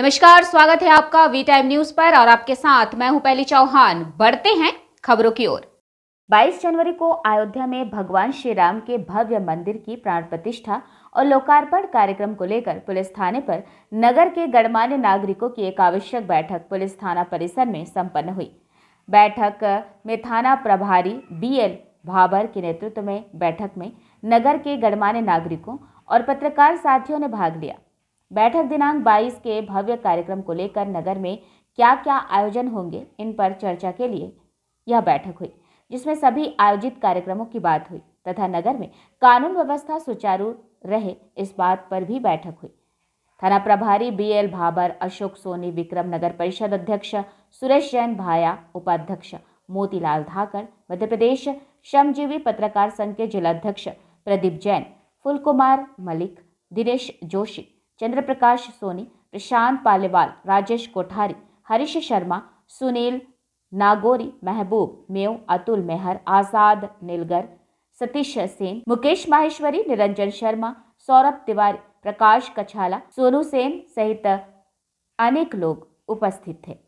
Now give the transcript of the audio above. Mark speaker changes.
Speaker 1: नमस्कार स्वागत है आपका वी टाइम न्यूज पर और आपके साथ मैं हूं पहली चौहान बढ़ते हैं खबरों की ओर 22 जनवरी को अयोध्या में भगवान श्री राम के भव्य मंदिर की प्राण प्रतिष्ठा और लोकार्पण कार्यक्रम को लेकर पुलिस थाने पर नगर के गणमान्य नागरिकों की एक आवश्यक बैठक पुलिस थाना परिसर में संपन्न हुई बैठक में थाना प्रभारी बी एल भाबर के नेतृत्व में बैठक में नगर के गणमान्य नागरिकों और पत्रकार साथियों ने भाग लिया बैठक दिनांक 22 के भव्य कार्यक्रम को लेकर नगर में क्या क्या आयोजन होंगे इन पर चर्चा के लिए यह बैठक हुई जिसमें सभी आयोजित कार्यक्रमों की बात हुई तथा नगर में कानून व्यवस्था सुचारू रहे इस बात पर भी बैठक हुई थाना प्रभारी बी एल भाबर अशोक सोनी विक्रम नगर परिषद अध्यक्ष सुरेश जैन भाया उपाध्यक्ष मोतीलाल धाकर मध्य प्रदेश श्रमजीवी पत्रकार संघ के जिलाध्यक्ष प्रदीप जैन फुल कुमार मलिक दिनेश जोशी चंद्रप्रकाश सोनी प्रशांत पालेवाल राजेश कोठारी हरीश शर्मा सुनील नागोरी महबूब मेव अतुल मेहर आज़ाद नीलगर सतीश सेन मुकेश माहेश्वरी निरंजन शर्मा सौरभ तिवारी प्रकाश कछाला सोनू सेन सहित
Speaker 2: अनेक लोग उपस्थित थे